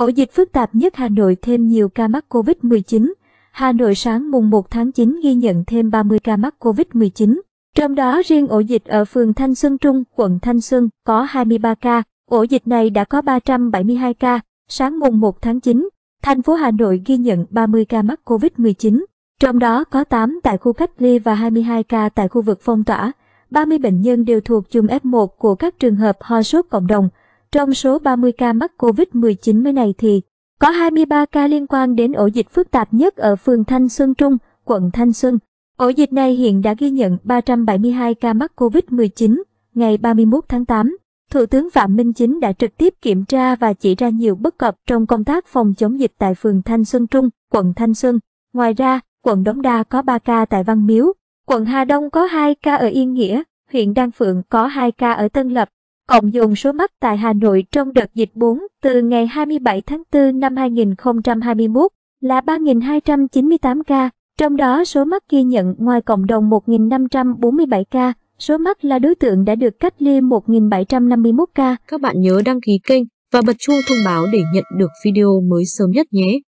Ổ dịch phức tạp nhất Hà Nội thêm nhiều ca mắc COVID-19. Hà Nội sáng mùng 1 tháng 9 ghi nhận thêm 30 ca mắc COVID-19. Trong đó riêng ổ dịch ở phường Thanh Xuân Trung, quận Thanh Xuân có 23 ca. Ổ dịch này đã có 372 ca. Sáng mùng 1 tháng 9, thành phố Hà Nội ghi nhận 30 ca mắc COVID-19. Trong đó có 8 tại khu cách ly và 22 ca tại khu vực phong tỏa. 30 bệnh nhân đều thuộc chùm F1 của các trường hợp ho sốt cộng đồng. Trong số 30 ca mắc COVID-19 mới này thì có 23 ca liên quan đến ổ dịch phức tạp nhất ở phường Thanh Xuân Trung, quận Thanh Xuân. Ổ dịch này hiện đã ghi nhận 372 ca mắc COVID-19 ngày 31 tháng 8. Thủ tướng Phạm Minh Chính đã trực tiếp kiểm tra và chỉ ra nhiều bất cập trong công tác phòng chống dịch tại phường Thanh Xuân Trung, quận Thanh Xuân. Ngoài ra, quận Đống Đa có 3 ca tại Văn Miếu, quận Hà Đông có 2 ca ở Yên Nghĩa, huyện Đan Phượng có 2 ca ở Tân Lập, Cộng dồn số mắc tại Hà Nội trong đợt dịch 4 từ ngày 27 tháng 4 năm 2021 là 3.298 ca, trong đó số mắc ghi nhận ngoài cộng đồng 1.547 ca, số mắc là đối tượng đã được cách ly 1.751 ca. Các bạn nhớ đăng ký kênh và bật chuông thông báo để nhận được video mới sớm nhất nhé.